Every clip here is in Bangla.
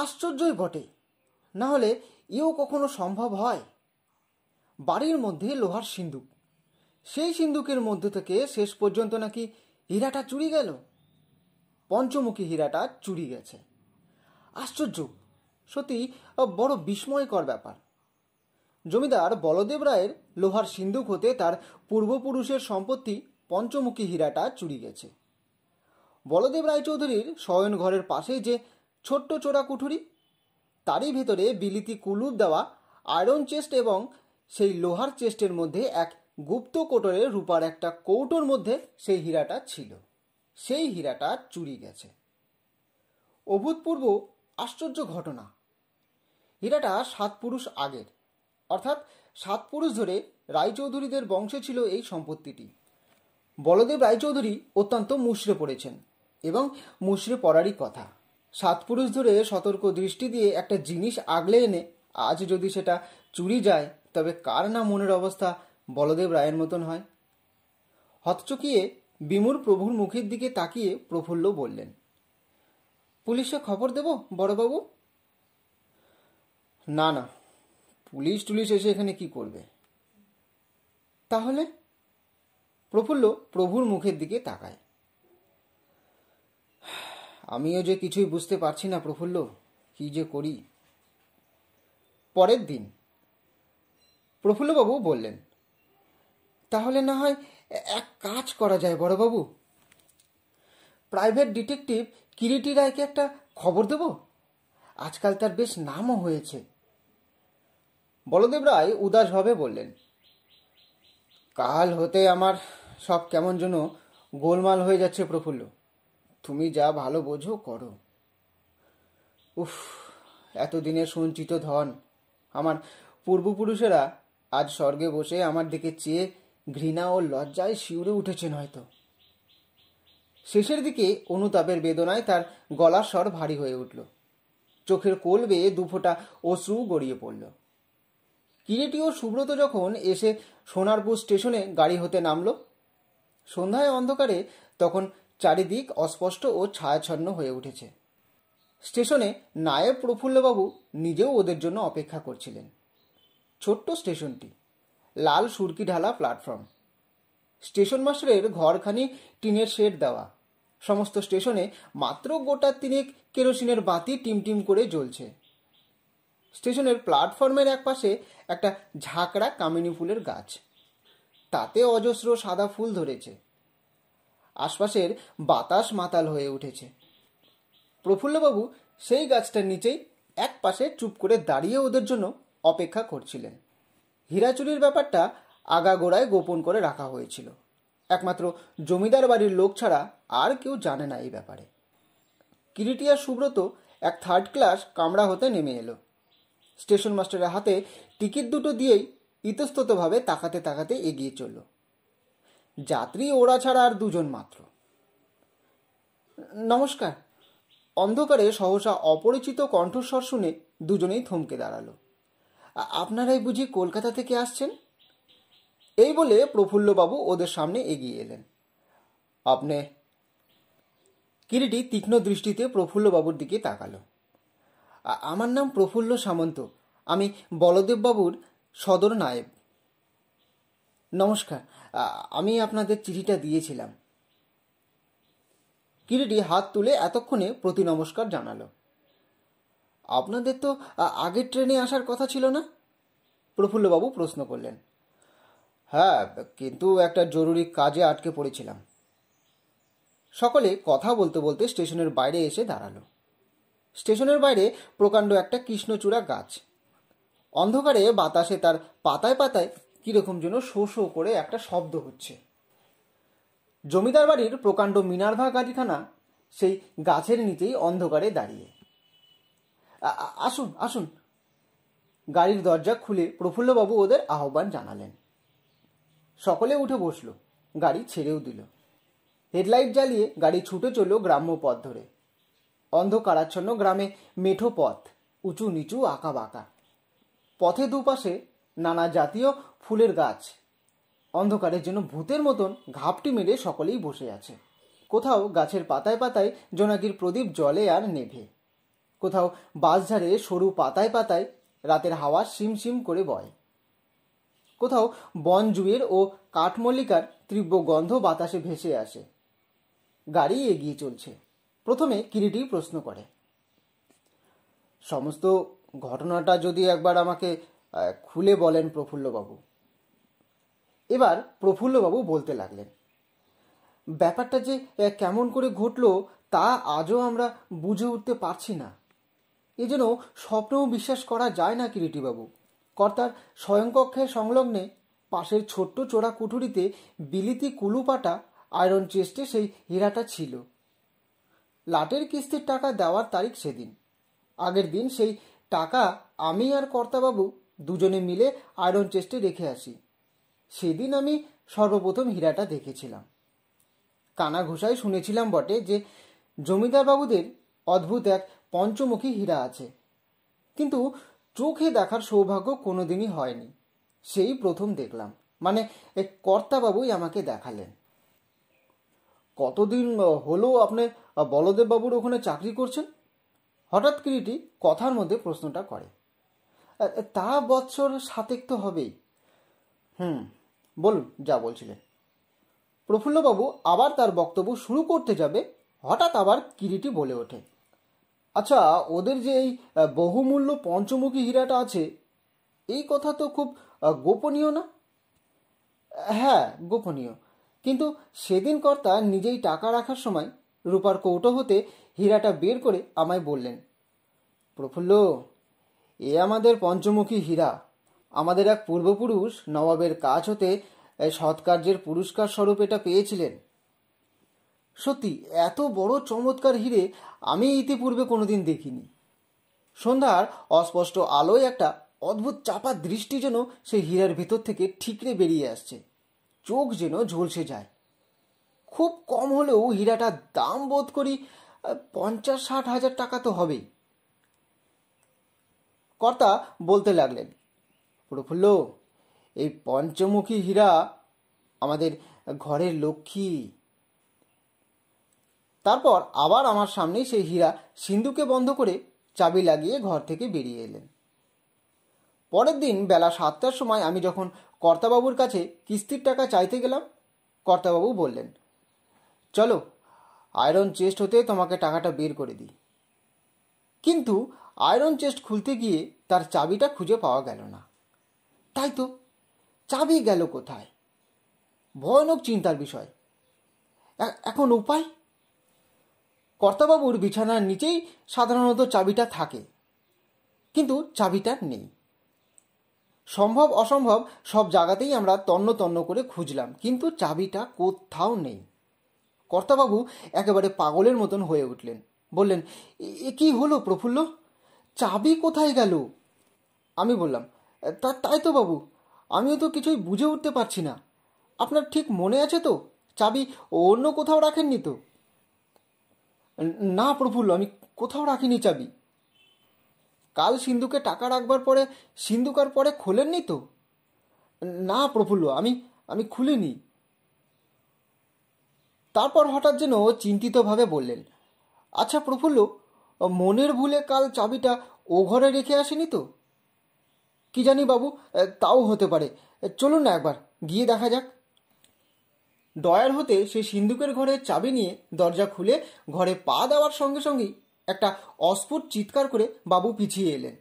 আশ্চর্যই বটে না হলে ইও কখনো সম্ভব হয় বাড়ির মধ্যে লোহার সিন্দুক সেই সিন্দুকের মধ্যে থেকে শেষ পর্যন্ত নাকি হীরাটা চুরি গেল পঞ্চমুখী হীরাটা চুরি গেছে আশ্চর্য সত্যি বড় বিস্ময়কর ব্যাপার জমিদার বলদেব রায়ের লোহার সিন্ধুক হতে তার পূর্বপুরুষের সম্পত্তি পঞ্চমুখী হীরাটা চুরি গেছে বলদেব রায় চৌধুরীর শয়ন ঘরের পাশে যে ছোট্ট চোরা কুঠুরি তারই ভেতরে বিলিতি কুলুপ দেওয়া আয়রন চেস্ট এবং সেই লোহার চেস্টের মধ্যে এক গুপ্ত কোটরের রূপার একটা কৌটোর মধ্যে সেই হীরাটা ছিল সেই হীরাটা চুরি গেছে অভূতপূর্ব আশ্চর্য ঘটনা হীরাটা সাত পুরুষ আগের অর্থাৎ সাত পুরুষ ধরে রায়চৌধুরীদের বংশে ছিল এই সম্পত্তিটি বলদেব রায়চৌধুরী অত্যন্ত মুশড়ে পড়েছেন এবং মুশড়ে পড়ারই কথা সাত পুরুষ ধরে সতর্ক দৃষ্টি দিয়ে একটা জিনিস আগলে এনে আজ যদি সেটা চুরি যায় তবে কার না মনের অবস্থা বলদেব রায়ের মতন হয় হতচকিয়ে বিমুর প্রভুর মুখের দিকে তাকিয়ে প্রফুল্ল বললেন পুলিশে খবর দেব বড়বাবু না না পুলিশ টুলিশ এসে এখানে কি করবে তাহলে প্রফুল্ল প্রভুর মুখের দিকে তাকায় আমিও যে কিছুই বুঝতে পারছি না প্রফুল্ল কি যে করি পরের দিন প্রফুল্লবাবু বললেন তাহলে না হয় এক কাজ করা যায় বড়বাবু প্রাইভেট ডিটেকটিভ কিরিটি রায়কে একটা খবর দেব আজকাল তার বেশ নামও হয়েছে বলদেব রায় উদাসভাবে বললেন কাল হতে আমার সব কেমন যেন গোলমাল হয়ে যাচ্ছে প্রফুল্ল তুমি যা ভালো বোঝো করো উফ এতদিনের সঞ্চিত ধন আমার পূর্বপুরুষেরা আজ স্বর্গে বসে আমার দিকে চেয়ে ঘৃণা ও লজ্জায় শিউরে উঠেছেন হয়তো শেষের দিকে অনুতাপের বেদনায় তার গলার স্বর ভারী হয়ে উঠল চোখের কোল বেয়ে দুফোটা অশ্রু গড়িয়ে পড়ল কিরেটি ও সুব্রত যখন এসে সোনারপুর স্টেশনে গাড়ি হতে নামল সন্ধ্যায় অন্ধকারে তখন চারিদিক অস্পষ্ট ও ছায়াছন্ন হয়ে উঠেছে স্টেশনে নায়েব প্রফুল্লবাবু নিজেও ওদের জন্য অপেক্ষা করছিলেন ছোট্ট স্টেশনটি লাল সুরকি ঢালা প্ল্যাটফর্ম স্টেশন মাস্টারের ঘরখানি টিনের শেড দেওয়া সমস্ত স্টেশনে মাত্র গোটা তিনেক কেরোসিনের বাতি টিমটিম করে জ্বলছে স্টেশনের প্ল্যাটফর্মের এক পাশে একটা ঝাঁকড়া কামিনী ফুলের গাছ তাতে অজস্র সাদা ফুল ধরেছে আশপাশের বাতাস মাতাল হয়ে উঠেছে প্রফুল্লবাবু সেই গাছটার নিচেই এক পাশে চুপ করে দাঁড়িয়ে ওদের জন্য অপেক্ষা করছিলেন হীরাচুরির ব্যাপারটা আগাগোড়ায় গোপন করে রাখা হয়েছিল একমাত্র জমিদার বাড়ির লোক ছাড়া আর কেউ জানে না এই ব্যাপারে কিরিটিয়া সুব্রত এক থার্ড ক্লাস কামড়া হতে নেমে এলো স্টেশন মাস্টারের হাতে টিকিট দুটো দিয়েই ইতস্ততভাবে তাকাতে তাকাতে এগিয়ে চলল যাত্রী ওরা ছাড়া আর দুজন মাত্র নমস্কার অন্ধকারে সহসা অপরিচিত কণ্ঠস্বর শুনে দুজনেই থমকে দাঁড়ালো আপনারাই বুঝি কলকাতা থেকে আসছেন এই বলে প্রফুল্লবাবু ওদের সামনে এগিয়ে এলেন আপনি কিরিটি তীক্ষ্ণ দৃষ্টিতে প্রফুল্লবাবুর দিকে তাকালো আমার নাম প্রফুল্ল সামন্ত আমি বলদেববাবুর সদর নায়েব নমস্কার আমি আপনাদের চিঠিটা দিয়েছিলাম কিরিটি হাত তুলে এতক্ষণে প্রতি নমস্কার জানালো আপনাদের তো আগের ট্রেনে আসার কথা ছিল না প্রফুল্লবাবু প্রশ্ন করলেন হ্যাঁ কিন্তু একটা জরুরি কাজে আটকে পড়েছিলাম সকলে কথা বলতে বলতে স্টেশনের বাইরে এসে দাঁড়ালো স্টেশনের বাইরে প্রকাণ্ড একটা কৃষ্ণচূড়া গাছ অন্ধকারে বাতাসে তার পাতায় পাতায় কীরকম যেন শো শো করে একটা শব্দ হচ্ছে জমিদার বাড়ির প্রকাণ্ড মিনার্ভা গাড়িখানা সেই গাছের নিচেই অন্ধকারে দাঁড়িয়ে আসুন আসুন গাড়ির দরজা খুলে প্রফুল্লবাবু ওদের আহ্বান জানালেন সকলে উঠে বসল গাড়ি ছেড়েও দিল হেডলাইট জ্বালিয়ে গাড়ি ছুটে চলল গ্রাম্য পথ ধরে অন্ধকারাচ্ছন্ন গ্রামে মেঠো পথ উঁচু নিচু আঁকা বাঁকা পথে দুপাশে নানা জাতীয় ফুলের গাছ অন্ধকারের জন্য ভূতের মতন ঘাপটি মেরে সকলেই বসে আছে কোথাও গাছের পাতায় পাতায় জোনাকির প্রদীপ জলে আর নেভে কোথাও বাঁশঝাড়ে সরু পাতায় পাতায় রাতের হাওয়া শিম করে বয় কোথাও বন জুয়ের ও কাঠমল্লিকার তীব্র গন্ধ বাতাসে ভেসে আসে গাড়ি এগিয়ে চলছে প্রথমে কিরিটি প্রশ্ন করে সমস্ত ঘটনাটা যদি একবার আমাকে খুলে বলেন প্রফুল্লবাবু এবার প্রফুল্লবাবু বলতে লাগলেন ব্যাপারটা যে কেমন করে ঘটল তা আজও আমরা বুঝে উঠতে পারছি না এ যেন স্বপ্নও বিশ্বাস করা যায় না কিরিটিবাবু কর্তার স্বয়ংকক্ষের সংলগ্নে পাশের ছোট্ট চোরা কুঠুরিতে বিলিতি কুলুপাটা আয়রন চেস্টে সেই হীরাটা ছিল লাটের কিস্তির টাকা দেওয়ার তারিখ সেদিন আগের দিন সেই টাকা আমি আর কর্তাবাবু দুজনে মিলে আয়রন চেস্টে রেখে আসি সেদিন আমি সর্বপ্রথম হীরাটা দেখেছিলাম কানা ঘোষায় শুনেছিলাম বটে যে জমিদারবাবুদের অদ্ভুত এক পঞ্চমুখী হীরা আছে কিন্তু চোখে দেখার সৌভাগ্য কোনোদিনই হয়নি সেই প্রথম দেখলাম মানে এক কর্তাবাবুই আমাকে দেখালেন কতদিন হলো আপনি বলদেববাবুর ওখানে চাকরি করছেন হঠাৎ কিরিটি কথার মধ্যে প্রশ্নটা করে তা বৎসর সাতেক তো হবেই হুম বলুন যা বলছিলেন প্রফুল্লবাবু আবার তার বক্তব্য শুরু করতে যাবে হঠাৎ আবার কিরিটি বলে ওঠে আচ্ছা ওদের যে এই বহুমূল্য পঞ্চমুখী হীরাটা আছে এই কথা তো খুব গোপনীয় না হ্যাঁ গোপনীয় কিন্তু সেদিন কর্তা নিজেই টাকা রাখার সময় রূপার কৌটো হতে হীরাটা বের করে আমায় বললেন প্রফুল্ল এ আমাদের পঞ্চমুখী হীরা আমাদের এক পূর্বপুরুষ নবাবের কাজ হতে সৎকার্যের পুরস্কার স্বরূপ এটা পেয়েছিলেন সত্যি এত বড় চমৎকার হিরে আমি ইতিপূর্বে কোনোদিন দেখিনি সন্ধ্যার অস্পষ্ট আলোয় একটা অদ্ভুত চাপা দৃষ্টি যেন সেই হীরার ভিতর থেকে ঠিকরে বেরিয়ে আসছে চোখ যেন ঝলসে যায় খুব কম হলেও হীরাটার দাম বোধ করি পঞ্চাশ ষাট হাজার টাকা তো হবেই কর্তা বলতে লাগলেন প্রফুল্ল এই পঞ্চমুখী হীরা আমাদের ঘরের লক্ষ্মী তারপর আবার আমার সামনে সেই হীরা সিন্ধুকে বন্ধ করে চাবি লাগিয়ে ঘর থেকে বেরিয়ে এলেন পরের দিন বেলা সাতটার সময় আমি যখন কর্তাবাবুর কাছে কিস্তির টাকা চাইতে গেলাম কর্তাবাবু বললেন চলো আয়রন চেস্ট হতে তোমাকে টাকাটা বের করে দিই কিন্তু আয়রন চেস্ট খুলতে গিয়ে তার চাবিটা খুঁজে পাওয়া গেল না তাই তো চাবি গেল কোথায় ভয়ানক চিন্তার বিষয় এখন উপায় কর্তাবাবুর বিছানার নিচেই সাধারণত চাবিটা থাকে কিন্তু চাবিটা নেই সম্ভব অসম্ভব সব জায়গাতেই আমরা তন্ন তন্ন করে খুঁজলাম কিন্তু চাবিটা কোথাও নেই কর্তাবাবু একেবারে পাগলের মতন হয়ে উঠলেন বললেন এ কি হলো প্রফুল্ল চাবি কোথায় গেল আমি বললাম তা তাই তো বাবু আমিও তো কিছুই বুঝে উঠতে পারছি না আপনার ঠিক মনে আছে তো চাবি অন্য কোথাও রাখেননি তো না প্রফুল্ল আমি কোথাও রাখিনি চাবি কাল সিন্ধুকে টাকা রাখবার পরে সিন্ধুক আর পরে খোলেননি তো না প্রফুল্ল আমি আমি খুলিনি তারপর হঠাৎ যেন চিন্তিতভাবে বললেন আচ্ছা প্রফুল্ল মনের ভুলে কাল চাবিটা ও ঘরে রেখে আসেনি তো কি জানি বাবু তাও হতে পারে চলুন না একবার গিয়ে দেখা যাক ডয়ার হতে সেই সিন্ধুকের ঘরের চাবি নিয়ে দরজা খুলে ঘরে পা দেওয়ার সঙ্গে সঙ্গেই একটা অস্ফুট চিৎকার করে বাবু পিছিয়ে এলেন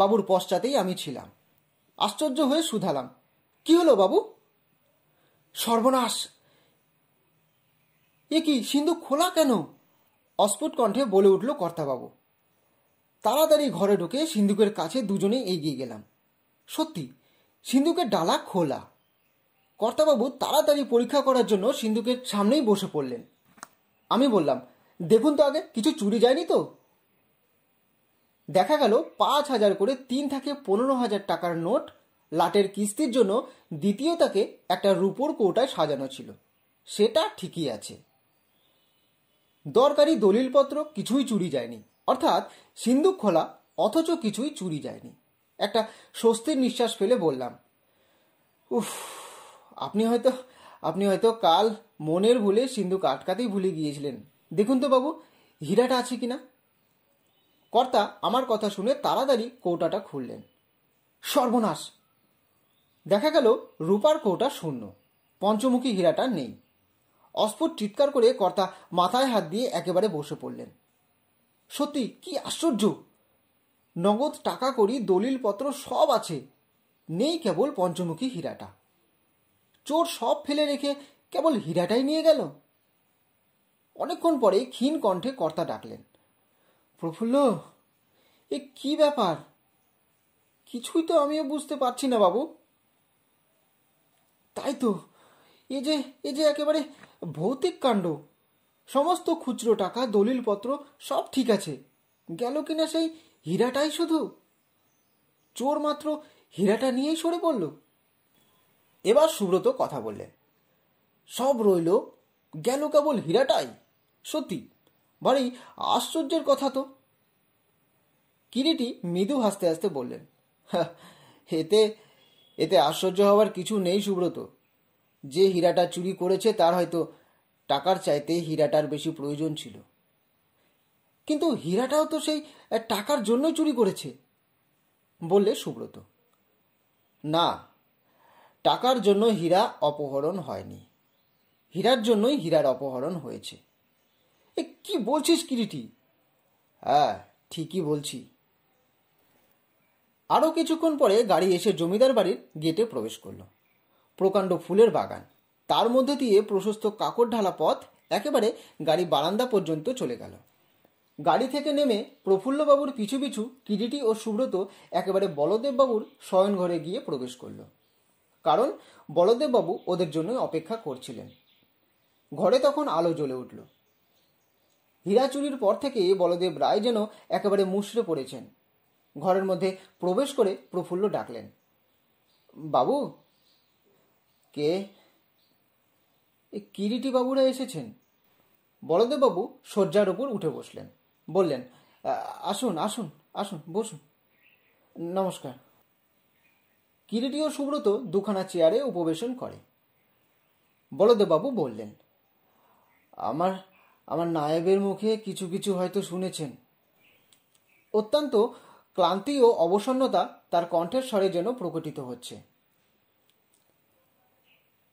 বাবুর পশ্চাতেই আমি ছিলাম আশ্চর্য হয়ে শুধালাম কি হলো বাবু সর্বনাশ এ কি সিন্ধু খোলা কেন অস্ফুট কণ্ঠে বলে উঠল কর্তাবাবু তাড়াতাড়ি ঘরে ঢুকে সিন্ধুকের কাছে দুজনে এগিয়ে গেলাম সত্যি সিন্ধুকের ডালা খোলা কর্তাবাবু তাড়াতাড়ি পরীক্ষা করার জন্য সিন্ধুকের সামনেই বসে পড়লেন আমি বললাম দেখুন তো আগে কিছু চুরি যায়নি তো দেখা গেল পাঁচ হাজার করে তিন থাকে পনেরো হাজার টাকার নোট লাটের কিস্তির জন্য দ্বিতীয় তাকে একটা রুপোর কৌটায় সাজানো ছিল সেটা ঠিকই আছে দরকারি দলিলপত্র কিছুই চুরি যায়নি অর্থাৎ সিন্ধু খোলা অথচ কিছুই চুরি যায়নি একটা স্বস্তির নিঃশ্বাস ফেলে বললাম উফ আপনি হয়তো আপনি হয়তো কাল মনের ভুলে সিন্ধুক আটকাতেই ভুলে গিয়েছিলেন দেখুন তো বাবু হীরাটা আছে কিনা কর্তা আমার কথা শুনে তাড়াতাড়ি কৌটাটা খুললেন সর্বনাশ দেখা গেল রূপার কৌটা শূন্য পঞ্চমুখী হীরাটা নেই অস্ফুট চিৎকার করে কর্তা মাথায় হাত দিয়ে একেবারে বসে পড়লেন সত্যি কি আশ্চর্য নগদ টাকা করি দলিলপত্র সব আছে নেই কেবল পঞ্চমুখী হীরাটা চোর সব ফেলে রেখে কেবল হীরাটাই নিয়ে গেল অনেকক্ষণ পরে ক্ষীণ কণ্ঠে কর্তা ডাকলেন প্রফুল্ল এ কি ব্যাপার কিছুই তো আমিও বুঝতে পারছি না বাবু তাই তো এ যে এ যে একেবারে ভৌতিক কাণ্ড সমস্ত খুচরো টাকা দলিলপত্র সব ঠিক আছে গেল কিনা সেই হীরাটাই শুধু চোর মাত্র হীরাটা নিয়েই সরে পড়ল এবার সুব্রত কথা বললেন সব রইল গেল কেবল হীরাটাই সত্যি ভারী আশ্চর্যের কথা তো কিরিটি মৃদু হাসতে হাসতে বললেন হ্যাঁ, এতে এতে আশ্চর্য হওয়ার কিছু নেই সুব্রত যে হীরাটা চুরি করেছে তার হয়তো টাকার চাইতে হীরাটার বেশি প্রয়োজন ছিল কিন্তু হীরাটাও তো সেই টাকার জন্য চুরি করেছে বললে সুব্রত না টাকার জন্য হীরা অপহরণ হয়নি হীরার জন্যই হীরার অপহরণ হয়েছে এ কি বলছিস কিরিটি হ্যাঁ ঠিকই বলছি আরও কিছুক্ষণ পরে গাড়ি এসে জমিদার বাড়ির গেটে প্রবেশ করল প্রকাণ্ড ফুলের বাগান তার মধ্যে দিয়ে প্রশস্ত কাকর ঢালা পথ একেবারে গাড়ি বারান্দা পর্যন্ত চলে গেল গাড়ি থেকে নেমে প্রফুল্লবাবুর পিছু পিছু কিরিটি ও সুব্রত একেবারে বলদেববাবুর শয়নঘরে গিয়ে প্রবেশ করল কারণ বলদেববাবু ওদের জন্য অপেক্ষা করছিলেন ঘরে তখন আলো জ্বলে উঠল হীরাচুরির পর থেকে বলদেব রায় যেন একেবারে মুষড়ে পড়েছেন ঘরের মধ্যে প্রবেশ করে প্রফুল্ল ডাকলেন বাবু কে এই কিরিটিবাবুরা এসেছেন বলদেববাবু শয্যার উপর উঠে বসলেন বললেন আসুন আসুন আসুন বসুন নমস্কার কিরিটি ও সুব্রত দুখানা চেয়ারে উপবেশন করে বলদেববাবু বললেন আমার আমার নায়েবের মুখে কিছু কিছু হয়তো শুনেছেন অত্যন্ত ক্লান্তি ও অবসন্নতা তার কণ্ঠের স্বরে যেন প্রকটিত হচ্ছে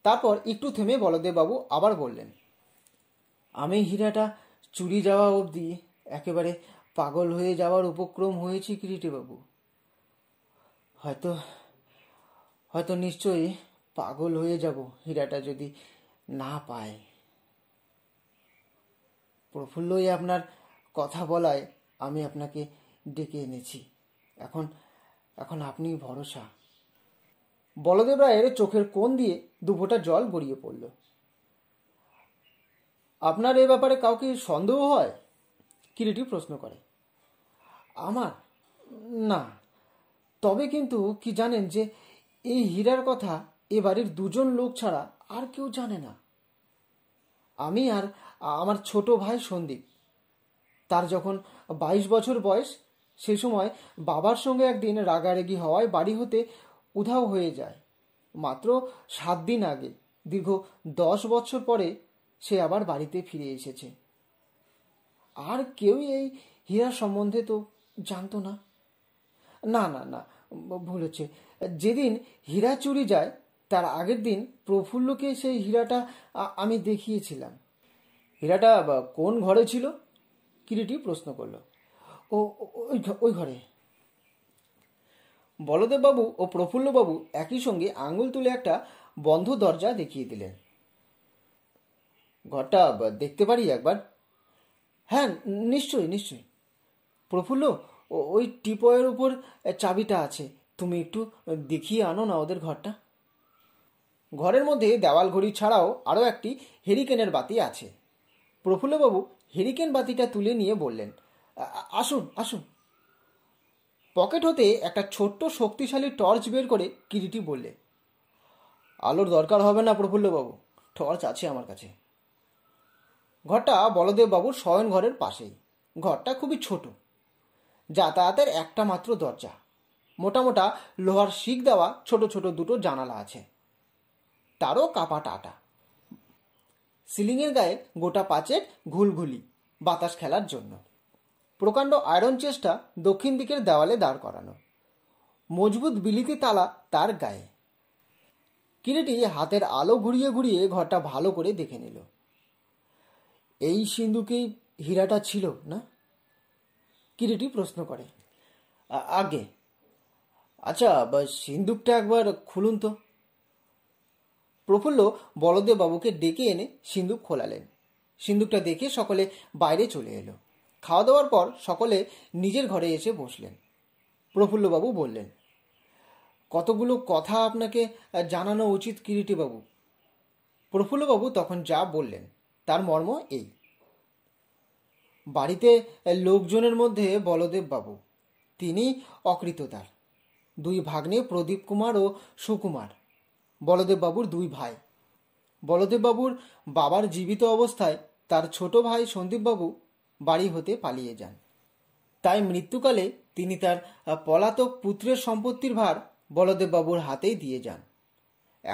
তারপর একটু থেমে বলদেববাবু আবার বললেন আমি হীরাটা চুরি যাওয়া অবধি একেবারে পাগল হয়ে যাওয়ার উপক্রম হয়েছি কিরিটিবাবু হয়তো হয়তো নিশ্চয়ই পাগল হয়ে যাব হীরাটা যদি না পায় প্রফুল্লই আপনার কথা বলায় আমি আপনাকে ডেকে এনেছি এখন এখন আপনি ভরসা বলদেব রায়ের চোখের কোণ দিয়ে দুফোটা জল গড়িয়ে পড়ল আপনার এ ব্যাপারে কাউকে সন্দেহ হয় কিরিটি প্রশ্ন করে আমার না তবে কিন্তু কি জানেন যে এই হীরার কথা এ বাড়ির দুজন লোক ছাড়া আর কেউ জানে না আমি আর আমার ছোট ভাই সন্দীপ তার যখন বাইশ বছর বয়স সে সময় বাবার সঙ্গে একদিন রাগারেগি হওয়ায় বাড়ি হতে উধাও হয়ে যায় মাত্র সাত দিন আগে দীর্ঘ দশ বছর পরে সে আবার বাড়িতে ফিরে এসেছে আর কেউই এই হীরা সম্বন্ধে তো জানতো না না না না ভুল হচ্ছে যেদিন হীরা চুরি যায় তার আগের দিন প্রফুল্লকে সেই হীরাটা আমি দেখিয়েছিলাম হীরাটা কোন ঘরে ছিল কিরিটি প্রশ্ন করলো ও ওই ঘরে বলদেববাবু ও প্রফুল্লবাবু একই সঙ্গে আঙুল তুলে একটা বন্ধ দরজা দেখিয়ে দিলেন ঘরটা দেখতে পারি একবার হ্যাঁ নিশ্চয়ই নিশ্চয়ই প্রফুল্ল ওই টিপয়ের উপর চাবিটা আছে তুমি একটু দেখিয়ে আনো না ওদের ঘরটা ঘরের মধ্যে দেওয়াল ঘড়ি ছাড়াও আরও একটি হেরিকেনের বাতি আছে প্রফুল্লবাবু হেরিকেন বাতিটা তুলে নিয়ে বললেন আসুন আসুন পকেট হতে একটা ছোট্ট শক্তিশালী টর্চ বের করে কিরিটি বললে আলোর দরকার হবে না প্রফুল্লবাবু টর্চ আছে আমার কাছে ঘরটা বলদেববাবুর শয়ন ঘরের পাশেই ঘরটা খুবই ছোট যাতায়াতের একটা মাত্র দরজা মোটামোটা লোহার শিখ দেওয়া ছোট ছোট দুটো জানালা আছে তারও কাপা টাটা সিলিংয়ের গায়ে গোটা পাঁচেক ঘুলঘুলি বাতাস খেলার জন্য প্রকাণ্ড আয়রন চেষ্টা দক্ষিণ দিকের দেওয়ালে দাঁড় করানো মজবুত বিলিতি তালা তার গায়ে কিরেটি হাতের আলো ঘুরিয়ে ঘুরিয়ে ঘরটা ভালো করে দেখে নিল এই সিন্ধুকেই হীরাটা ছিল না কিরিটি প্রশ্ন করে আগে আচ্ছা সিন্দুকটা একবার খুলুন তো প্রফুল্ল বলদেব বাবুকে ডেকে এনে সিন্দুক খোলালেন সিন্দুকটা দেখে সকলে বাইরে চলে এলো খাওয়া দাওয়ার পর সকলে নিজের ঘরে এসে বসলেন প্রফুল্লবাবু বললেন কতগুলো কথা আপনাকে জানানো উচিত কিরিটিবাবু প্রফুল্লবাবু তখন যা বললেন তার মর্ম এই বাড়িতে লোকজনের মধ্যে বলদেববাবু তিনি তার দুই ভাগ্নে প্রদীপ কুমার ও সুকুমার বলদেববাবুর দুই ভাই বলদেববাবুর বাবার জীবিত অবস্থায় তার ছোট ভাই সন্দীপবাবু বাড়ি হতে পালিয়ে যান তাই মৃত্যুকালে তিনি তার পলাতক পুত্রের সম্পত্তির ভার বলদেববাবুর হাতেই দিয়ে যান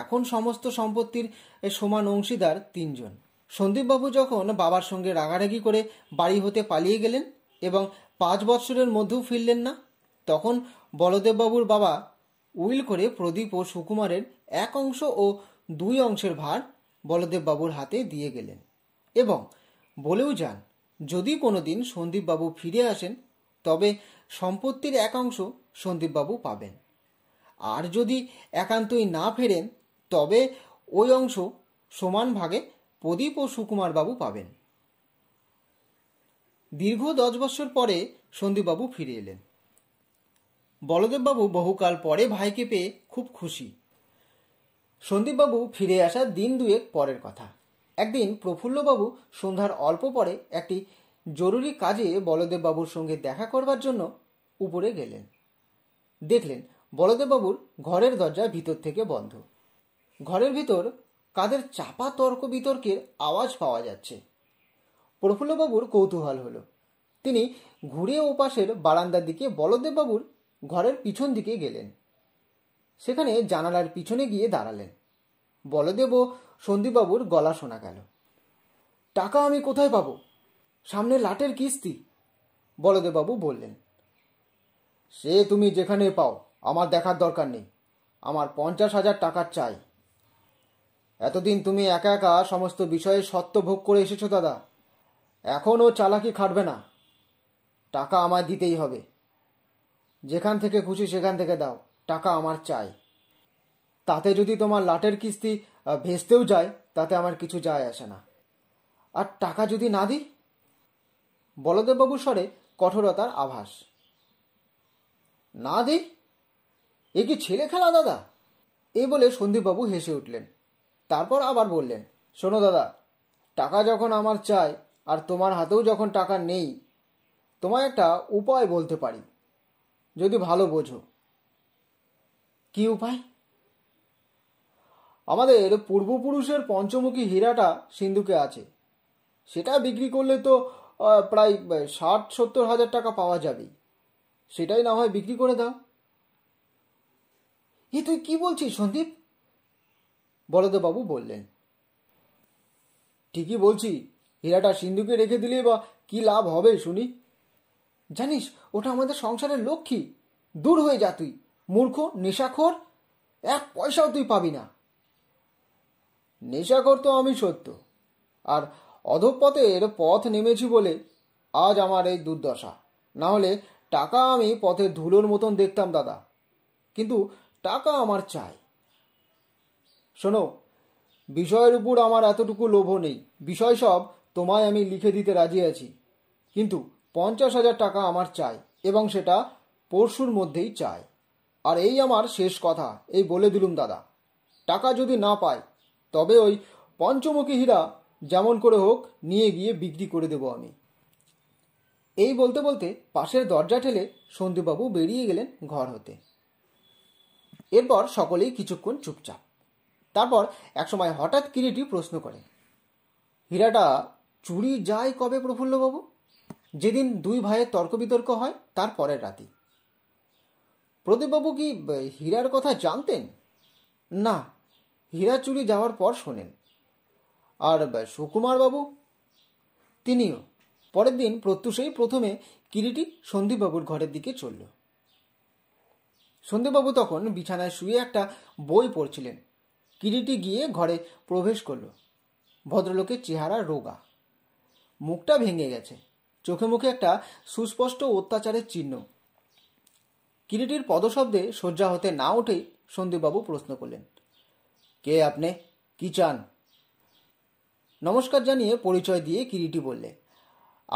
এখন সমস্ত সম্পত্তির সমান অংশীদার তিনজন সন্দীপবাবু যখন বাবার সঙ্গে রাগারাগি করে বাড়ি হতে পালিয়ে গেলেন এবং পাঁচ বৎসরের মধ্যেও ফিরলেন না তখন বলদেববাবুর বাবা উইল করে প্রদীপ ও সুকুমারের এক অংশ ও দুই অংশের ভার বলদেববাবুর হাতে দিয়ে গেলেন এবং বলেও যান যদি কোনো দিন সন্দীপবাবু ফিরে আসেন তবে সম্পত্তির একাংশ সন্দীপবাবু পাবেন আর যদি একান্তই না ফেরেন তবে ওই অংশ সমান ভাগে প্রদীপ ও সুকুমারবাবু পাবেন দীর্ঘ দশ বছর পরে সন্দীপবাবু ফিরে এলেন বলদেববাবু বহুকাল পরে ভাইকে পেয়ে খুব খুশি সন্দীপবাবু ফিরে আসার দিন দুয়েক পরের কথা একদিন প্রফুল্লবাবু সন্ধ্যার অল্প পরে একটি জরুরি কাজে বলদেববাবুর সঙ্গে দেখা করবার জন্য উপরে গেলেন দেখলেন বলদেববাবুর ঘরের দরজা ভিতর থেকে বন্ধ ঘরের ভিতর কাদের চাপা তর্ক বিতর্কের আওয়াজ পাওয়া যাচ্ছে প্রফুল্লবাবুর কৌতূহল হল তিনি ঘুরে ওপাশের বারান্দার দিকে বলদেববাবুর ঘরের পিছন দিকে গেলেন সেখানে জানালার পিছনে গিয়ে দাঁড়ালেন বলদেব সন্দীপবাবুর গলা শোনা গেল টাকা আমি কোথায় পাবো সামনে লাটের কিস্তি বলদেবাবু বললেন সে তুমি যেখানে পাও আমার দেখার দরকার নেই আমার পঞ্চাশ হাজার টাকা চাই এতদিন তুমি একা একা সমস্ত বিষয়ে সত্য ভোগ করে এসেছো দাদা এখন ও চালাকি খাটবে না টাকা আমায় দিতেই হবে যেখান থেকে খুশি সেখান থেকে দাও টাকা আমার চাই তাতে যদি তোমার লাটের কিস্তি ভেস্তেও যায় তাতে আমার কিছু যায় আসে না আর টাকা যদি না দিই বলদেববাবু স্বরে কঠোরতার আভাস না দিই এ কি ছেলে খেলা দাদা এ বলে সন্দীপবাবু হেসে উঠলেন তারপর আবার বললেন শোনো দাদা টাকা যখন আমার চাই আর তোমার হাতেও যখন টাকা নেই তোমায় একটা উপায় বলতে পারি যদি ভালো বোঝো কি উপায় আমাদের পূর্বপুরুষের পঞ্চমুখী হীরাটা সিন্ধুকে আছে সেটা বিক্রি করলে তো প্রায় ষাট সত্তর হাজার টাকা পাওয়া যাবেই সেটাই না হয় বিক্রি করে দাও এ তুই কি বলছিস সন্দীপ বলদেবাবু বললেন ঠিকই বলছি হীরাটা সিন্ধুকে রেখে দিলে বা কি লাভ হবে শুনি জানিস ওটা আমাদের সংসারের লক্ষ্মী দূর হয়ে যা তুই মূর্খ নেশাখোর এক পয়সাও তুই পাবি না নেশা করতো আমি সত্য আর অধপথের পথ নেমেছি বলে আজ আমার এই দুর্দশা না হলে টাকা আমি পথে ধুলোর মতন দেখতাম দাদা কিন্তু টাকা আমার চাই শোনো বিষয়ের উপর আমার এতটুকু লোভ নেই বিষয় সব তোমায় আমি লিখে দিতে রাজি আছি কিন্তু পঞ্চাশ হাজার টাকা আমার চাই এবং সেটা পরশুর মধ্যেই চাই আর এই আমার শেষ কথা এই বলে দিলুম দাদা টাকা যদি না পায় তবে ওই পঞ্চমুখী হীরা যেমন করে হোক নিয়ে গিয়ে বিক্রি করে দেব আমি এই বলতে বলতে পাশের দরজা ঠেলে সন্দীপবাবু বেরিয়ে গেলেন ঘর হতে এরপর সকলেই কিছুক্ষণ চুপচাপ তারপর একসময় হঠাৎ কিরিটি প্রশ্ন করে হীরাটা চুরি যায় কবে প্রফুল্লবাবু যেদিন দুই ভাইয়ের তর্ক বিতর্ক হয় তার পরের রাতে প্রদীপবাবু কি হীরার কথা জানতেন না হীরাচুরি যাওয়ার পর শোনেন আর সুকুমারবাবু তিনিও পরের দিন প্রত্যুষেই প্রথমে কিরিটি সন্দীপবাবুর ঘরের দিকে চলল সন্দীপবাবু তখন বিছানায় শুয়ে একটা বই পড়ছিলেন কিরিটি গিয়ে ঘরে প্রবেশ করল ভদ্রলোকের চেহারা রোগা মুখটা ভেঙে গেছে চোখে মুখে একটা সুস্পষ্ট অত্যাচারের চিহ্ন কিরিটির পদশব্দে শয্যা হতে না উঠেই সন্দীপবাবু প্রশ্ন করলেন কে আপনি কি চান নমস্কার জানিয়ে পরিচয় দিয়ে কিরিটি বললে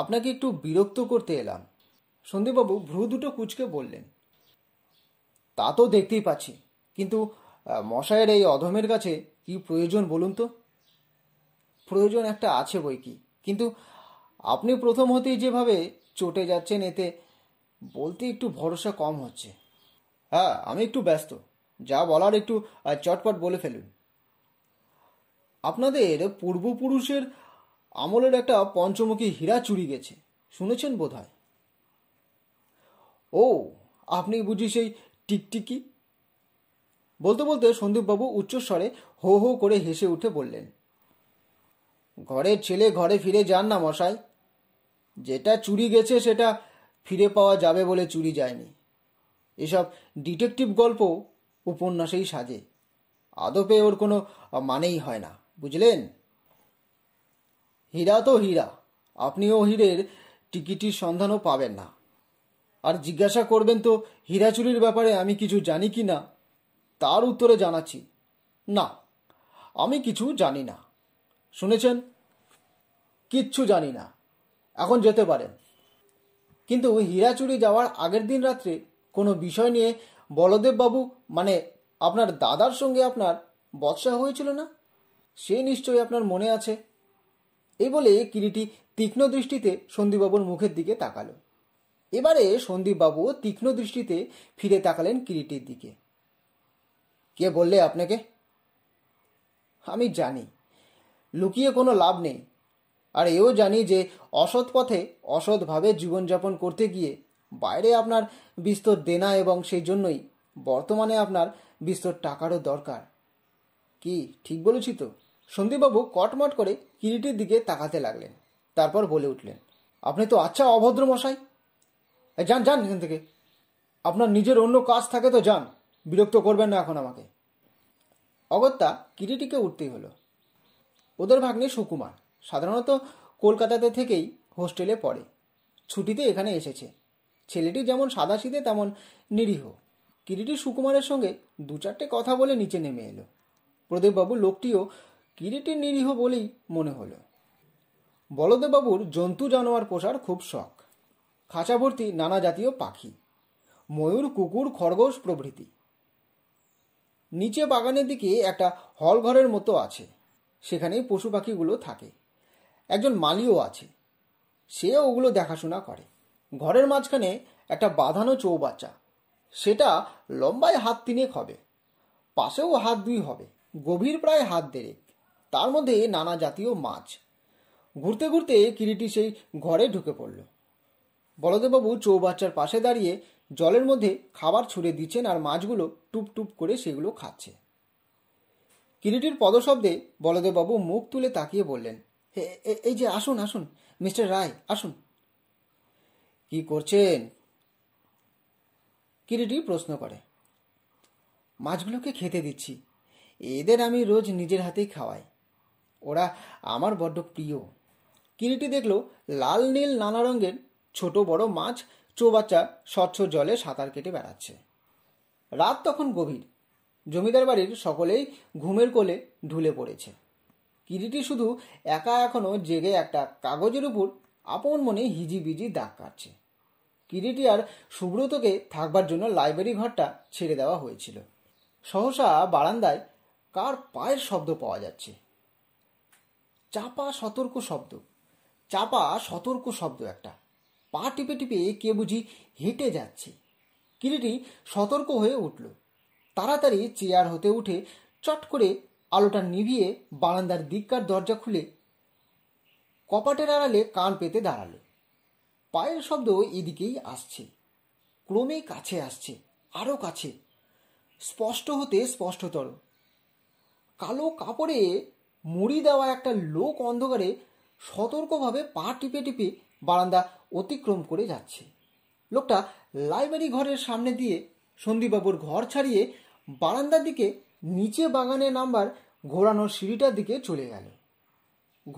আপনাকে একটু বিরক্ত করতে এলাম সন্দীপবাবু ভ্রু দুটো কুচকে বললেন তা তো দেখতেই পাচ্ছি কিন্তু মশায়ের এই অধমের কাছে কি প্রয়োজন বলুন তো প্রয়োজন একটা আছে বই কি কিন্তু আপনি প্রথম হতেই যেভাবে চটে যাচ্ছেন এতে বলতে একটু ভরসা কম হচ্ছে হ্যাঁ আমি একটু ব্যস্ত যা বলার একটু চটপট বলে ফেলুন আপনাদের পূর্বপুরুষের আমলের একটা পঞ্চমুখী হীরা চুরি গেছে শুনেছেন বোধ ও আপনি বুঝি সেই টিকটিকি বলতে বলতে সন্দীপবাবু উচ্চস্বরে হো হো করে হেসে উঠে বললেন ঘরের ছেলে ঘরে ফিরে যান না মশাই যেটা চুরি গেছে সেটা ফিরে পাওয়া যাবে বলে চুরি যায়নি এসব ডিটেকটিভ গল্প উপন্যাসেই সাজে আদপে ওর কোনো মানেই হয় না বুঝলেন হীরা তো হীরা আপনিও হীরের টিকিটির সন্ধানও পাবেন না আর জিজ্ঞাসা করবেন তো হীরা চুরির ব্যাপারে আমি কিছু জানি কি না তার উত্তরে জানাচ্ছি না আমি কিছু জানি না শুনেছেন কিচ্ছু জানি না এখন যেতে পারেন কিন্তু হীরা চুরি যাওয়ার আগের দিন রাত্রে কোনো বিষয় নিয়ে বলদেববাবু মানে আপনার দাদার সঙ্গে আপনার বৎসা হয়েছিল না সে নিশ্চয়ই আপনার মনে আছে এই বলে কিরিটি তীক্ষ্ণ দৃষ্টিতে সন্দীপবাবুর মুখের দিকে তাকালো এবারে সন্দীপবাবু তীক্ষ্ণ দৃষ্টিতে ফিরে তাকালেন কিরিটির দিকে কে বললে আপনাকে আমি জানি লুকিয়ে কোনো লাভ নেই আর এও জানি যে অসৎ পথে অসৎভাবে জীবনযাপন করতে গিয়ে বাইরে আপনার বিস্তর দেনা এবং সেই জন্যই বর্তমানে আপনার বিস্তর টাকারও দরকার কি ঠিক বলেছি তো সন্দীপবাবু কটমট করে কিরিটির দিকে তাকাতে লাগলেন তারপর বলে উঠলেন আপনি তো আচ্ছা অভদ্র মশাই যান যান এখান থেকে আপনার নিজের অন্য কাজ থাকে তো যান বিরক্ত করবেন না এখন আমাকে অগত্যা কিরিটিকে উঠতেই হলো ওদের ভাগ্নে সুকুমার সাধারণত কলকাতাতে থেকেই হোস্টেলে পড়ে ছুটিতে এখানে এসেছে ছেলেটি যেমন সাদাশিদে তেমন নিরীহ কিরিটি সুকুমারের সঙ্গে দু চারটে কথা বলে নিচে নেমে এলো প্রদেববাবু লোকটিও কিরিটের নিরীহ বলেই মনে হলো বলদেবাবুর জন্তু জানোয়ার পোষার খুব শখ খাঁচাভর্তি নানা জাতীয় পাখি ময়ূর কুকুর খরগোশ প্রভৃতি নিচে বাগানের দিকে একটা হল ঘরের মতো আছে সেখানেই পশু পাখিগুলো থাকে একজন মালিও আছে সে ওগুলো দেখাশোনা করে ঘরের মাঝখানে একটা বাঁধানো চৌবাচ্চা সেটা লম্বায় হাত তিনেক হবে পাশেও হাত দুই হবে গভীর প্রায় হাত দেড়েক তার মধ্যে নানা জাতীয় মাছ ঘুরতে ঘুরতে কিরিটি সেই ঘরে ঢুকে পড়ল বলদেববাবু চৌবাচ্চার পাশে দাঁড়িয়ে জলের মধ্যে খাবার ছুঁড়ে দিচ্ছেন আর মাছগুলো টুপ টুপ করে সেগুলো খাচ্ছে কিরিটির পদশব্দে বলদেববাবু মুখ তুলে তাকিয়ে বললেন এই যে আসুন আসুন মিস্টার রায় আসুন কি করছেন কিরিটি প্রশ্ন করে মাছগুলোকে খেতে দিচ্ছি এদের আমি রোজ নিজের হাতেই খাওয়াই ওরা আমার বড্ড প্রিয় কিরিটি দেখল লাল নীল নানা রঙের ছোট বড় মাছ চোবাচ্চা স্বচ্ছ জলে সাঁতার কেটে বেড়াচ্ছে রাত তখন গভীর জমিদার বাড়ির সকলেই ঘুমের কোলে ঢুলে পড়েছে কিরিটি শুধু একা এখনও জেগে একটা কাগজের উপর আপন মনে হিজিবিজি দাগ কাটছে কিরিটি আর সুব্রতকে থাকবার জন্য লাইব্রেরি ঘরটা ছেড়ে দেওয়া হয়েছিল সহসা বারান্দায় কার পায়ের শব্দ পাওয়া যাচ্ছে চাপা সতর্ক শব্দ চাপা সতর্ক শব্দ একটা পা টিপে টিপে কে বুঝি হেঁটে যাচ্ছে কিরিটি সতর্ক হয়ে উঠল তাড়াতাড়ি চেয়ার হতে উঠে চট করে আলোটা নিভিয়ে বারান্দার দিককার দরজা খুলে কপাটের আড়ালে কান পেতে দাঁড়ালো পায়ের শব্দ এদিকেই আসছে ক্রমেই কাছে আসছে আরও কাছে স্পষ্ট হতে স্পষ্টতর কালো কাপড়ে মুড়ি দেওয়া একটা লোক অন্ধকারে সতর্কভাবে পা টিপে টিপে বারান্দা অতিক্রম করে যাচ্ছে লোকটা লাইব্রেরি ঘরের সামনে দিয়ে সন্দীপবাবুর ঘর ছাড়িয়ে বারান্দার দিকে নিচে বাগানে নাম্বার ঘোরানো সিঁড়িটার দিকে চলে গেল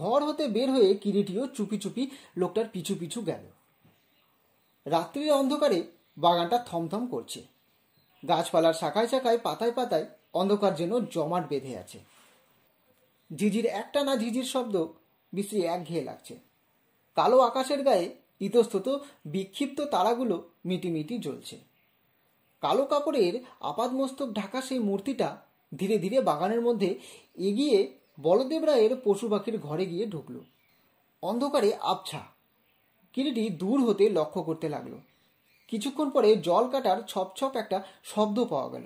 ঘর হতে বের হয়ে কিরিটিও চুপি চুপি লোকটার পিছু পিছু গেল রাত্রির অন্ধকারে বাগানটা থমথম করছে গাছপালার শাখায় শাখায় পাতায় পাতায় অন্ধকার যেন জমাট বেঁধে আছে ঝিঝির একটা না ঝিঝির শব্দ বিশ্রী একঘেয়ে লাগছে কালো আকাশের গায়ে ইতস্তত বিক্ষিপ্ত তারাগুলো মিটিমিটি জ্বলছে কালো কাপড়ের আপাদমস্তক ঢাকা সেই মূর্তিটা ধীরে ধীরে বাগানের মধ্যে এগিয়ে বলদেব রায়ের পশু পাখির ঘরে গিয়ে ঢুকল অন্ধকারে আবছা কিরিটি দূর হতে লক্ষ্য করতে লাগলো কিছুক্ষণ পরে জল কাটার ছপ ছপ একটা শব্দ পাওয়া গেল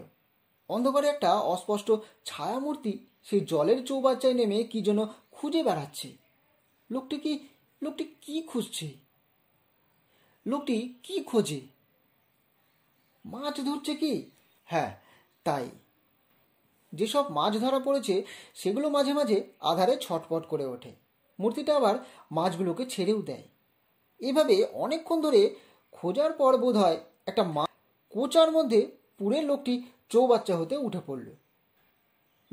অন্ধকারে একটা অস্পষ্ট ছায়ামূর্তি সেই জলের চৌবাচ্চায় নেমে কি যেন খুঁজে বেড়াচ্ছে লোকটি কি লোকটি কি খুঁজছে লোকটি কি খোঁজে মাছ ধরছে কি হ্যাঁ তাই যেসব মাছ ধরা পড়েছে সেগুলো মাঝে মাঝে আধারে ছটপট করে ওঠে মূর্তিটা আবার মাছগুলোকে ছেড়েও দেয় এভাবে অনেকক্ষণ ধরে খোঁজার পর বোধ হয় একটা মা কোচার মধ্যে পুরে লোকটি চৌবাচ্চা হতে উঠে পড়ল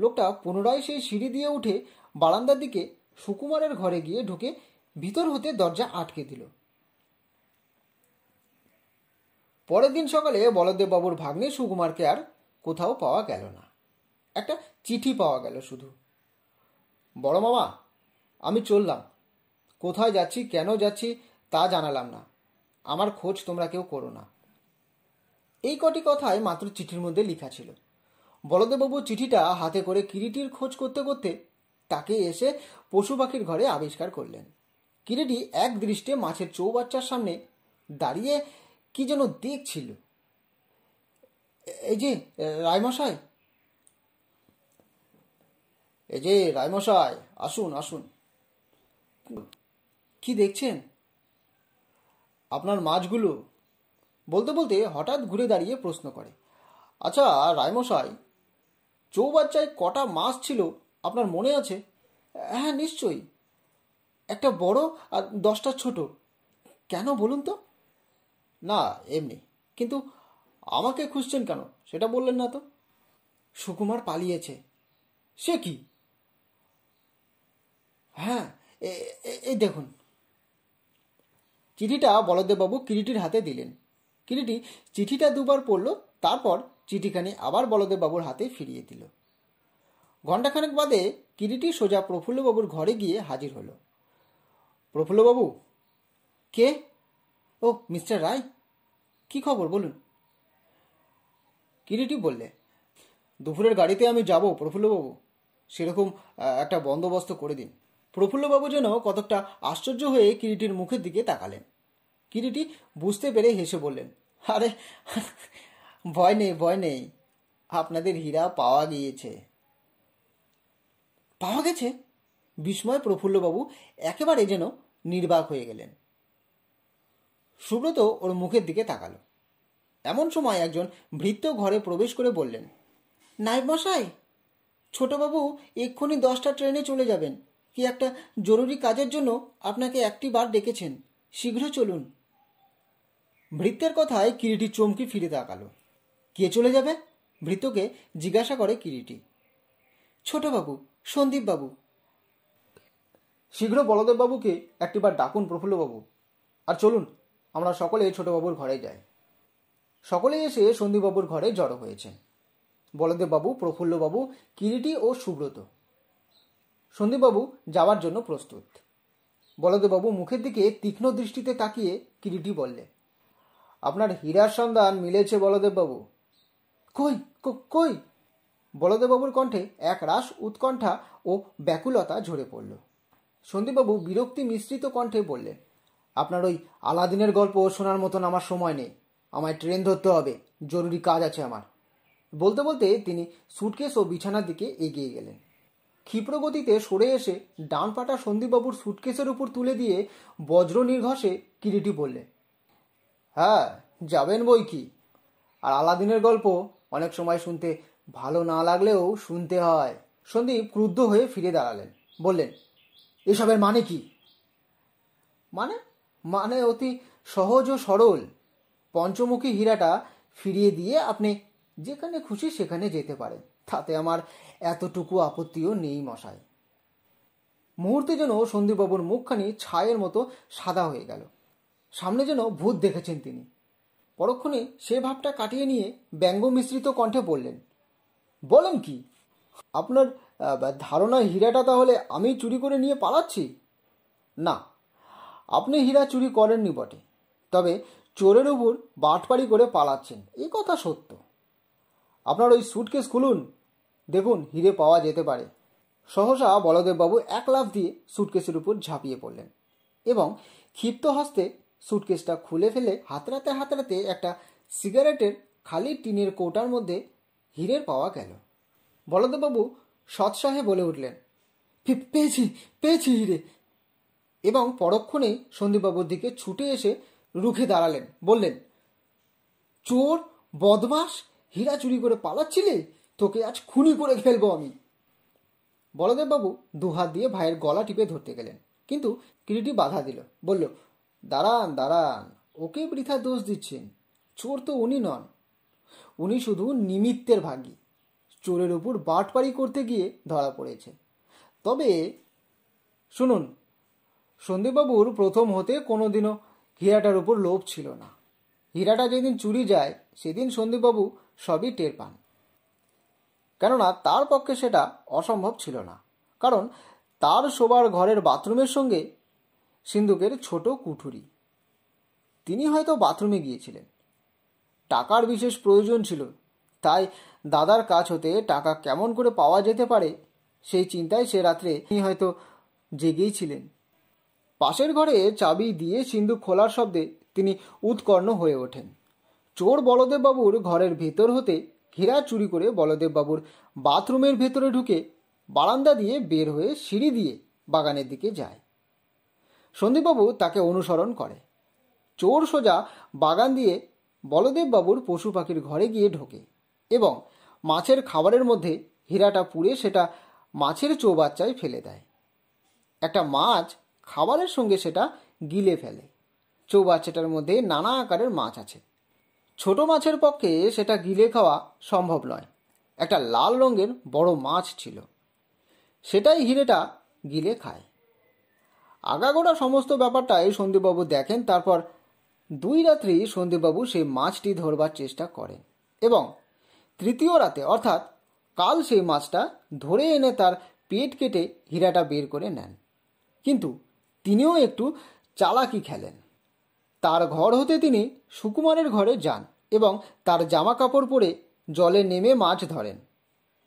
লোকটা পুনরায় সেই সিঁড়ি দিয়ে উঠে বারান্দার দিকে সুকুমারের ঘরে গিয়ে ঢুকে ভিতর হতে দরজা আটকে দিল পরের দিন সকালে বলদেববাবুর ভাগ্নে সুকুমারকে আর কোথাও পাওয়া গেল না একটা চিঠি পাওয়া গেল শুধু বড় মামা আমি চললাম কোথায় যাচ্ছি কেন যাচ্ছি তা জানালাম না আমার খোঁজ তোমরা কেউ করো না এই কটি কথাই মাত্র চিঠির মধ্যে লেখা ছিল বলদেবাবু চিঠিটা হাতে করে কিরিটির খোঁজ করতে করতে তাকে এসে পশু পাখির ঘরে আবিষ্কার করলেন কিরিটি এক দৃষ্টে মাছের চৌবাচ্চার সামনে দাঁড়িয়ে কি যেন দেখছিল এই যে রায়মশাই এই যে রায়মশাই আসুন আসুন কি দেখছেন আপনার মাছগুলো বলতে বলতে হঠাৎ ঘুরে দাঁড়িয়ে প্রশ্ন করে আচ্ছা রায়মশাই চৌবাচ্চায় কটা মাস ছিল আপনার মনে আছে হ্যাঁ নিশ্চয়ই একটা বড় আর দশটা ছোট কেন বলুন তো না এমনি কিন্তু আমাকে খুঁজছেন কেন সেটা বললেন না তো সুকুমার পালিয়েছে সে কি হ্যাঁ এই দেখুন চিঠিটা বলদেববাবু কিরিটির হাতে দিলেন কিরিটি চিঠিটা দুবার পড়ল তারপর চিঠিখানি আবার বলদেববাবুর হাতে ফিরিয়ে দিল ঘণ্টাখানেক বাদে কিরিটি সোজা প্রফুল্লবাবুর ঘরে গিয়ে হাজির হল প্রফুল্লবাবু কে ও মিস্টার রায় কি খবর বলুন কিরিটি বললে দুপুরের গাড়িতে আমি যাব প্রফুল্লবাবু সেরকম একটা বন্দোবস্ত করে দিন প্রফুল্লবাবু যেন কতকটা আশ্চর্য হয়ে কিরিটির মুখের দিকে তাকালেন কিরিটি বুঝতে পেরে হেসে বললেন আরে ভয় নেই ভয় নেই আপনাদের হীরা পাওয়া গিয়েছে পাওয়া গেছে বিস্ময় প্রফুল্লবাবু একেবারে যেন নির্বাক হয়ে গেলেন সুব্রত ওর মুখের দিকে তাকালো এমন সময় একজন ভৃত্য ঘরে প্রবেশ করে বললেন নাইব মশাই ছোটবাবু এক্ষুনি দশটা ট্রেনে চলে যাবেন কি একটা জরুরি কাজের জন্য আপনাকে একটি বার ডেকেছেন শীঘ্র চলুন ভৃত্যের কথায় কিরিটি চমকি ফিরে তাকালো কে চলে যাবে ভৃতকে জিজ্ঞাসা করে কিরিটি ছোটবাবু সন্দীপবাবু শীঘ্র বলদেববাবুকে একটিবার ডাকুন প্রফুল্লবাবু আর চলুন আমরা সকলে ছোটবাবুর ঘরে যাই সকলে এসে সন্দীপবাবুর ঘরে জড়ো হয়েছে বলদেববাবু প্রফুল্লবাবু কিরিটি ও সুব্রত সন্দীপবাবু যাওয়ার জন্য প্রস্তুত বলদেববাবু মুখের দিকে তীক্ষ্ণ দৃষ্টিতে তাকিয়ে কিরিটি বললে আপনার হীরার সন্ধান মিলেছে বলদেববাবু কই কই বলদেববাবুর কণ্ঠে এক রাস উৎকণ্ঠা ও ব্যাকুলতা ঝরে পড়ল সন্দীপবাবু বিরক্তি মিশ্রিত কণ্ঠে বললেন আপনার ওই আলাদিনের গল্প শোনার মতন আমার সময় নেই আমায় ট্রেন ধরতে হবে জরুরি কাজ আছে আমার বলতে বলতে তিনি সুটকেস ও বিছানার দিকে এগিয়ে গেলেন ক্ষিপ্র গতিতে সরে এসে ডান পাটা সন্দীপবাবুর সুটকেসের উপর তুলে দিয়ে বজ্র নির্ঘষে কিরিটি বললেন হ্যাঁ যাবেন বই কি আর আলাদিনের গল্প অনেক সময় শুনতে ভালো না লাগলেও শুনতে হয় সন্দীপ ক্রুদ্ধ হয়ে ফিরে দাঁড়ালেন বললেন এসবের মানে কি মানে মানে অতি সহজ ও সরল পঞ্চমুখী হীরাটা ফিরিয়ে দিয়ে আপনি যেখানে খুশি সেখানে যেতে পারেন তাতে আমার এতটুকু আপত্তিও নেই মশায় মুহূর্তে যেন সন্দীপবাবুর মুখখানি ছায়ের মতো সাদা হয়ে গেল সামনে যেন ভূত দেখেছেন তিনি পরক্ষণে সে ভাবটা কাটিয়ে নিয়ে ব্যঙ্গ মিশ্রিত কণ্ঠে বললেন বলেন কি আপনার ধারণা হীরাটা তাহলে আমি চুরি করে নিয়ে পালাচ্ছি না আপনি হীরা চুরি করেননি বটে তবে চোরের উপর বাটপাড়ি করে পালাচ্ছেন এ কথা সত্য আপনার ওই স্যুটকেস খুলুন দেখুন হীরে পাওয়া যেতে পারে সহসা বলদেববাবু এক লাফ দিয়ে স্যুটকেসের উপর ঝাঁপিয়ে পড়লেন এবং ক্ষিপ্ত হস্তে সুটকেসটা খুলে ফেলে হাতড়াতে হাতড়াতে একটা সিগারেটের খালি টিনের কোটার মধ্যে হীরের পাওয়া গেল বলদেবাবু সৎসাহে বলে উঠলেন পেয়েছি পেয়েছি হিরে এবং পরক্ষণেই সন্দীপবাবুর দিকে ছুটে এসে রুখে দাঁড়ালেন বললেন চোর বদমাস হীরা চুরি করে পালাচ্ছিলে তোকে আজ খুনি করে ফেলবো আমি বলদেববাবু দুহাত দিয়ে ভাইয়ের গলা টিপে ধরতে গেলেন কিন্তু কিরিটি বাধা দিল বলল দাঁড়ান দাঁড়ান ওকে বৃথা দোষ দিচ্ছেন চোর তো উনি নন উনি শুধু নিমিত্তের ভাগী চোরের উপর পারি করতে গিয়ে ধরা পড়েছে তবে শুনুন সন্দীপবাবুর প্রথম হতে কোনোদিনও হীরাটার উপর লোভ ছিল না হীরাটা যেদিন চুরি যায় সেদিন সন্দীপবাবু সবই টের পান কেননা তার পক্ষে সেটা অসম্ভব ছিল না কারণ তার শোবার ঘরের বাথরুমের সঙ্গে সিন্ধুকের ছোট কুঠুরি তিনি হয়তো বাথরুমে গিয়েছিলেন টাকার বিশেষ প্রয়োজন ছিল তাই দাদার কাছ হতে টাকা কেমন করে পাওয়া যেতে পারে সেই চিন্তায় সে রাত্রে তিনি হয়তো জেগেই ছিলেন পাশের ঘরে চাবি দিয়ে সিন্ধু খোলার শব্দে তিনি উৎকর্ণ হয়ে ওঠেন চোর বলদেববাবুর ঘরের ভেতর হতে ঘেরা চুরি করে বলদেববাবুর বাথরুমের ভেতরে ঢুকে বারান্দা দিয়ে বের হয়ে সিঁড়ি দিয়ে বাগানের দিকে যায় সন্দীপবাবু তাকে অনুসরণ করে চোর সোজা বাগান দিয়ে বলদেববাবুর পশু পাখির ঘরে গিয়ে ঢোকে এবং মাছের খাবারের মধ্যে হীরাটা পুড়ে সেটা মাছের চৌবাচ্চায় ফেলে দেয় একটা মাছ খাবারের সঙ্গে সেটা গিলে ফেলে চৌবাচ্চাটার মধ্যে নানা আকারের মাছ আছে ছোট মাছের পক্ষে সেটা গিলে খাওয়া সম্ভব নয় একটা লাল রঙের বড় মাছ ছিল সেটাই হিরেটা গিলে খায় আগাগোড়া সমস্ত ব্যাপারটাই সন্দীপবাবু দেখেন তারপর দুই রাত্রি সন্দীপবাবু সেই মাছটি ধরবার চেষ্টা করেন এবং তৃতীয় রাতে অর্থাৎ কাল সেই মাছটা ধরে এনে তার পেট কেটে হীরাটা বের করে নেন কিন্তু তিনিও একটু চালাকি খেলেন তার ঘর হতে তিনি সুকুমারের ঘরে যান এবং তার জামা কাপড় পরে জলে নেমে মাছ ধরেন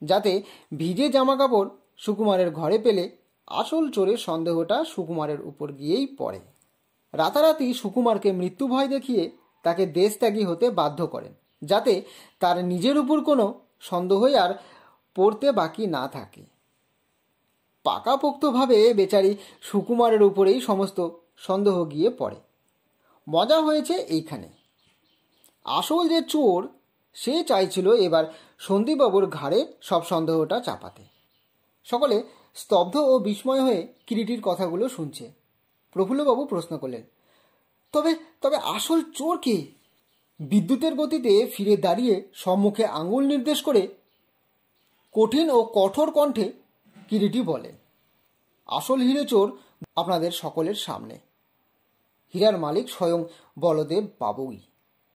যাতে ভিজে জামা কাপড় সুকুমারের ঘরে পেলে আসল চোরের সন্দেহটা সুকুমারের উপর গিয়েই পড়ে রাতারাতি সুকুমারকে মৃত্যু ভয় দেখিয়ে তাকে দেশত্যাগী হতে বাধ্য করেন যাতে তার নিজের উপর কোনো সন্দেহই আর পড়তে বাকি না থাকে পাকাপোক্তভাবে বেচারি সুকুমারের উপরেই সমস্ত সন্দেহ গিয়ে পড়ে মজা হয়েছে এইখানে আসল যে চোর সে চাইছিল এবার সন্দীপবাবুর ঘাড়ে সব সন্দেহটা চাপাতে সকলে স্তব্ধ ও বিস্ময় হয়ে কিরিটির কথাগুলো শুনছে প্রফুল্লবাবু প্রশ্ন করলেন তবে তবে আসল চোর কে বিদ্যুতের গতিতে ফিরে দাঁড়িয়ে সম্মুখে আঙুল নির্দেশ করে কঠিন ও কঠোর কণ্ঠে কিরিটি বলে আসল হিরে চোর আপনাদের সকলের সামনে হীরার মালিক স্বয়ং বলদেব বাবুই